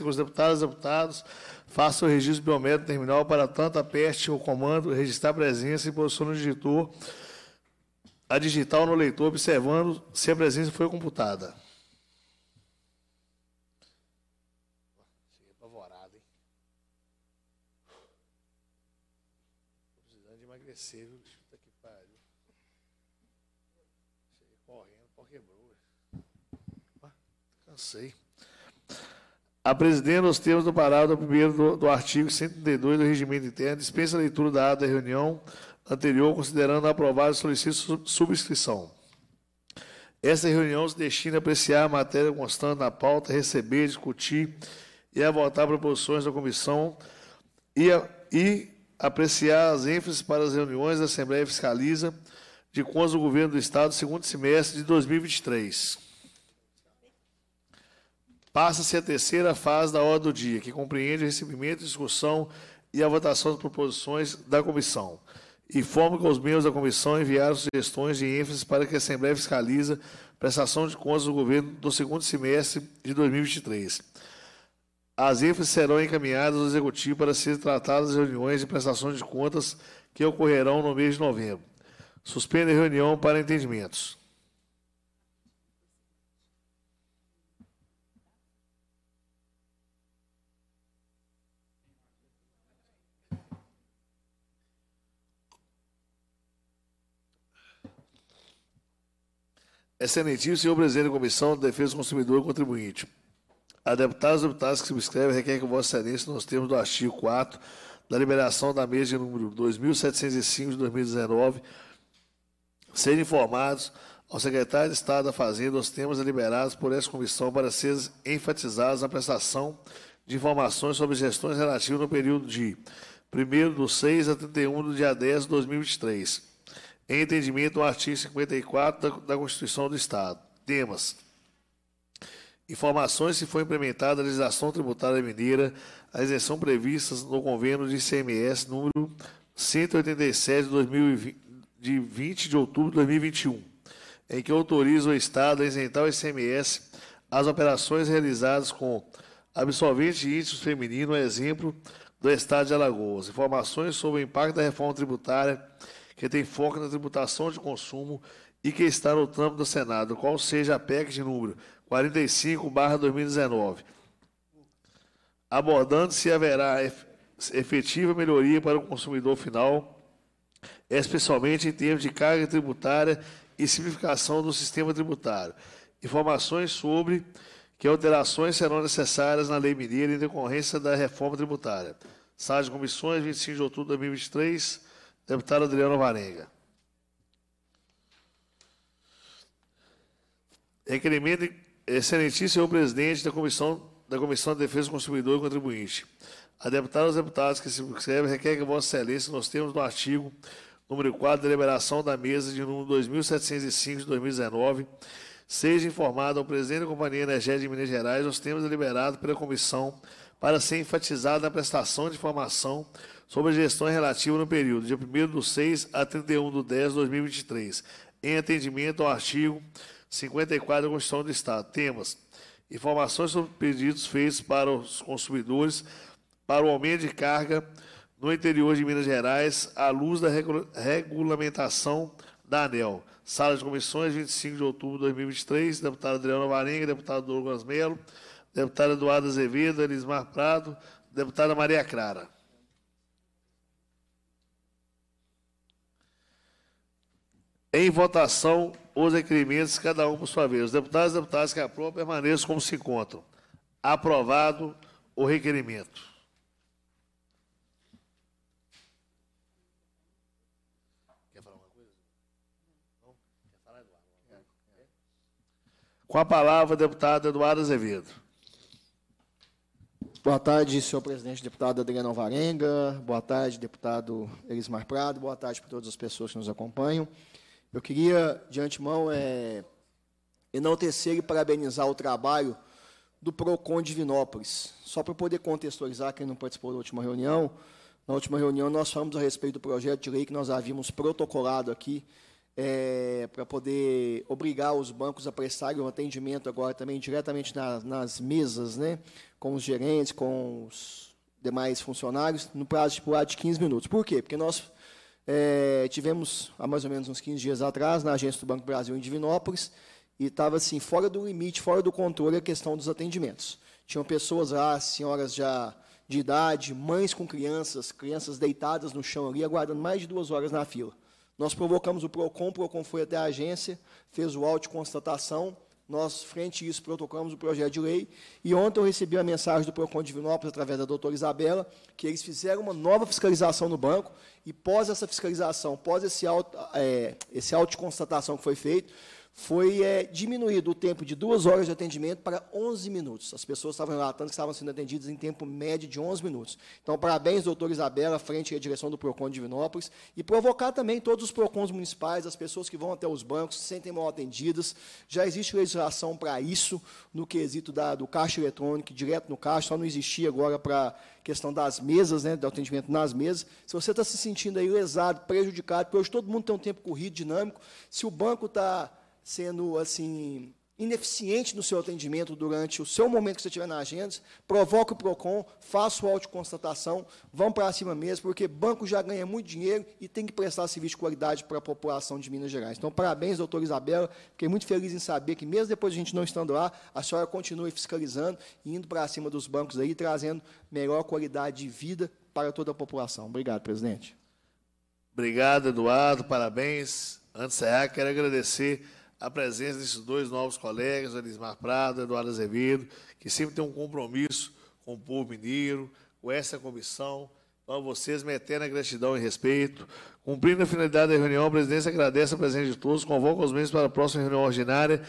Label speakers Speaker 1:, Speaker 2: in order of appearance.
Speaker 1: com os deputados e deputados, faça o registro biométrico terminal para tanto a peste ou comando, registrar presença e posição no digitor, a digital no leitor, observando se a presença foi computada. Cheguei apavorado, hein? Tô precisando de emagrecer, viu? Puta que pariu. Cheguei correndo, pau quebrou. Cansei. A presidente, nos termos do parágrafo 1 do, do artigo 132 do Regimento Interno, dispensa a leitura da ata da reunião anterior, considerando aprovada o solicito sub subscrição. Esta reunião se destina a apreciar a matéria constante na pauta, receber, discutir e a votar proposições da comissão e, a, e apreciar as ênfases para as reuniões da Assembleia Fiscaliza de contas do Governo do Estado, segundo semestre de 2023. Passa-se a terceira fase da ordem do dia, que compreende o recebimento, discussão e a votação das proposições da comissão. Informo que os membros da comissão enviaram sugestões de ênfase para que a Assembleia fiscalize prestação de contas do governo do segundo semestre de 2023. As ênfases serão encaminhadas ao Executivo para serem tratadas nas reuniões de prestação de contas que ocorrerão no mês de novembro. Suspendo a reunião para entendimentos. Excelentíssimo senhor presidente da Comissão de Defesa do Consumidor e Contribuinte. A Deputada e deputados que subscrevem requer que Vossa Excelência, nos termos do artigo 4 da liberação da mesa de número 2705 de 2019, sejam informados ao secretário de Estado da Fazenda os temas deliberados por essa comissão para serem enfatizados na prestação de informações sobre gestões relativas no período de 1 de 6 a 31 do dia 10 de 2023 em entendimento ao artigo 54 da, da Constituição do Estado. Temas. Informações se foi implementada a legislação tributária mineira, a isenção prevista no convênio de ICMS número 187 de, 2020, de 20 de outubro de 2021, em que autoriza o Estado a isentar o ICMS as operações realizadas com absorvente íntimo feminino, exemplo, do Estado de Alagoas. Informações sobre o impacto da reforma tributária, que tem foco na tributação de consumo e que está no trampo do Senado, qual seja a PEC de número 45-2019. Abordando se haverá efetiva melhoria para o consumidor final, especialmente em termos de carga tributária e simplificação do sistema tributário. Informações sobre que alterações serão necessárias na lei mineira em decorrência da reforma tributária. Sala de comissões, 25 de outubro de 2023, deputado Adriano Varenga. Requerimento, excelentíssimo presidente da Comissão, da Comissão de Defesa do Consumidor e Contribuinte. A deputada e os deputados que se observem requer que Vossa Excelência, nós temos no artigo número 4, deliberação da mesa de número 2705 de 2019, seja informado ao presidente da Companhia Energética de Minas Gerais os temas deliberados pela comissão para ser enfatizado na prestação de informação sobre a gestão relativa no período de 1 do 6 a 31 do 10 de 2023, em atendimento ao artigo 54 da Constituição do Estado. Temas: informações sobre pedidos feitos para os consumidores para o aumento de carga no interior de Minas Gerais à luz da regulamentação da ANEL Sala de Comissões, 25 de outubro de 2023, deputado Adriano Varenga, deputado Douglas Melo, deputado Eduardo Azevedo, Elismar Prado, deputada Maria Clara. Em votação, os requerimentos, cada um por sua vez. Os deputados e deputadas que aprovam permaneçam como se encontram. Aprovado o requerimento. Com a palavra, deputado Eduardo
Speaker 2: Azevedo. Boa tarde, senhor presidente, deputado Adriano Alvarenga. Boa tarde, deputado Elismar Prado. Boa tarde para todas as pessoas que nos acompanham. Eu queria, de antemão, é, enaltecer e parabenizar o trabalho do PROCON Divinópolis. Só para poder contextualizar quem não participou da última reunião, na última reunião nós falamos a respeito do projeto de lei que nós havíamos protocolado aqui é, para poder obrigar os bancos a prestarem um atendimento agora também diretamente na, nas mesas, né, com os gerentes, com os demais funcionários, no prazo estipulado de 15 minutos. Por quê? Porque nós é, tivemos, há mais ou menos uns 15 dias atrás, na agência do Banco Brasil em Divinópolis, e estava assim, fora do limite, fora do controle a questão dos atendimentos. Tinham pessoas lá, senhoras já de idade, mães com crianças, crianças deitadas no chão ali, aguardando mais de duas horas na fila. Nós provocamos o PROCON, o PROCON foi até a agência, fez o auto de constatação, nós, frente a isso, protocolamos o projeto de lei, e ontem eu recebi a mensagem do PROCON de Vinópolis, através da doutora Isabela, que eles fizeram uma nova fiscalização no banco, e pós essa fiscalização, pós esse auto, é, esse auto de constatação que foi feito, foi é, diminuído o tempo de duas horas de atendimento para 11 minutos. As pessoas estavam relatando que estavam sendo atendidas em tempo médio de 11 minutos. Então, parabéns, doutor Isabela, frente à direção do PROCON de Divinópolis, e provocar também todos os PROCONs municipais, as pessoas que vão até os bancos, se sentem mal atendidas. Já existe legislação para isso, no quesito da, do caixa eletrônico, direto no caixa, só não existia agora para questão das mesas, né, do atendimento nas mesas. Se você está se sentindo aí lesado, prejudicado, porque hoje todo mundo tem um tempo corrido, dinâmico, se o banco está sendo assim ineficiente no seu atendimento durante o seu momento que você estiver na agenda, provoque o PROCON, faça o autoconstatação, vão para cima mesmo, porque banco já ganha muito dinheiro e tem que prestar serviço de qualidade para a população de Minas Gerais. Então, parabéns, doutora Isabela, fiquei muito feliz em saber que, mesmo depois de a gente não estando lá, a senhora continua fiscalizando e indo para cima dos bancos aí, trazendo melhor qualidade de vida para toda a população. Obrigado, presidente.
Speaker 1: Obrigado, Eduardo, parabéns. Antes de encerrar, quero agradecer a presença desses dois novos colegas, Elismar Prado e Eduardo Azevedo, que sempre tem um compromisso com o povo mineiro, com essa comissão. Então, a vocês, minha eterna gratidão e respeito. Cumprindo a finalidade da reunião, a presidência agradece a presença de todos, convoca os membros para a próxima reunião ordinária